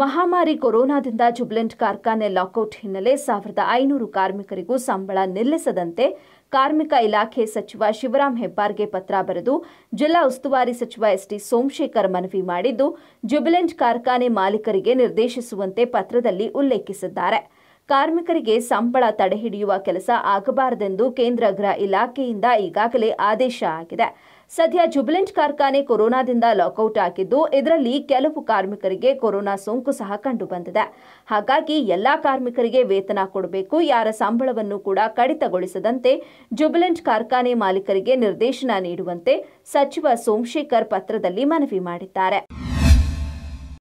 ಮಹಾಮಾರಿ ಕೊರೋನಾದಿಂದ ಜುಬ್ಲೆಂಟ್ ಕಾರ್ಖಾನೆ ಲಾಕ್ಔಟ್ ಹಿನ್ನೆಲೆ ಸಾವಿರದ ಐನೂರು ಕಾರ್ಮಿಕರಿಗೂ ಸಂಬಳ ನಿಲ್ಲಿಸದಂತೆ ಕಾರ್ಮಿಕ ಇಲಾಖೆ ಸಚಿವ ಶಿವರಾಮ್ ಹೆಬ್ಬಾರ್ಗೆ ಪತ್ರ ಬರೆದು ಜಿಲ್ಲಾ ಉಸ್ತುವಾರಿ ಸಚಿವ ಎಸ್ಟಿ ಸೋಮಶೇಖರ್ ಮನವಿ ಮಾಡಿದ್ದು ಜುಬಿಲೆಂಟ್ ಕಾರ್ಖಾನೆ ಮಾಲೀಕರಿಗೆ ನಿರ್ದೇಶಿಸುವಂತೆ ಪತ್ರದಲ್ಲಿ ಉಲ್ಲೇಖಿಸಿದ್ದಾರೆ ಕಾರ್ಮಿಕರಿಗೆ ಸಂಬಳ ತಡೆಹಿಡಿಯುವ ಕೆಲಸ ಆಗಬಾರದೆಂದು ಕೇಂದ್ರ ಗೃಹ ಇಲಾಖೆಯಿಂದ ಈಗಾಗಲೇ ಆದೇಶ ಆಗಿದೆ ಸದ್ಯ ಜುಬಿಲೆಂಟ್ ಕಾರ್ಖಾನೆ ಕೊರೋನಾದಿಂದ ಲಾಕ್ಔಟ್ ಆಗಿದ್ದು ಇದರಲ್ಲಿ ಕೆಲವು ಕಾರ್ಮಿಕರಿಗೆ ಕೊರೋನಾ ಸೋಂಕು ಸಹ ಕಂಡುಬಂದಿದೆ ಹಾಗಾಗಿ ಎಲ್ಲಾ ಕಾರ್ಮಿಕರಿಗೆ ವೇತನ ಕೊಡಬೇಕು ಯಾರ ಸಂಬಳವನ್ನು ಕೂಡ ಕಡಿತಗೊಳಿಸದಂತೆ ಜುಬಿಲೆಂಟ್ ಕಾರ್ಖಾನೆ ಮಾಲೀಕರಿಗೆ ನಿರ್ದೇಶನ ನೀಡುವಂತೆ ಸಚಿವ ಸೋಮಶೇಖರ್ ಪತ್ರದಲ್ಲಿ ಮನವಿ ಮಾಡಿದ್ದಾರೆ